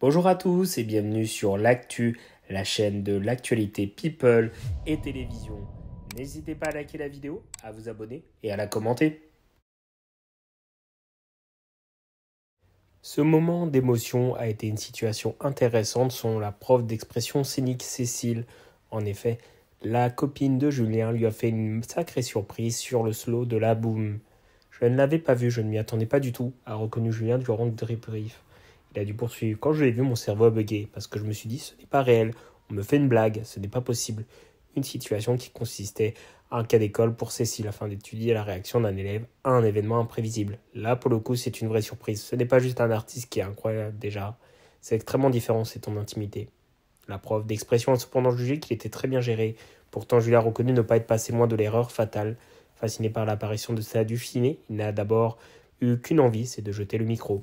Bonjour à tous et bienvenue sur l'actu, la chaîne de l'actualité people et télévision. N'hésitez pas à liker la vidéo, à vous abonner et à la commenter. Ce moment d'émotion a été une situation intéressante selon la prof d'expression scénique Cécile. En effet, la copine de Julien lui a fait une sacrée surprise sur le slow de la boum. Je ne l'avais pas vu, je ne m'y attendais pas du tout, a reconnu Julien durant le débrief. Il a dû poursuivre. Quand je l'ai vu, mon cerveau a bugué parce que je me suis dit ce n'est pas réel. On me fait une blague, ce n'est pas possible. Une situation qui consistait à un cas d'école pour Cécile afin d'étudier la réaction d'un élève à un événement imprévisible. Là, pour le coup, c'est une vraie surprise. Ce n'est pas juste un artiste qui est incroyable déjà. C'est extrêmement différent, c'est ton intimité. La prof d'expression a cependant jugé qu'il était très bien géré. Pourtant, a reconnu ne pas être passé moins de l'erreur fatale. Fasciné par l'apparition de sa duchinée, il n'a d'abord eu qu'une envie, c'est de jeter le micro.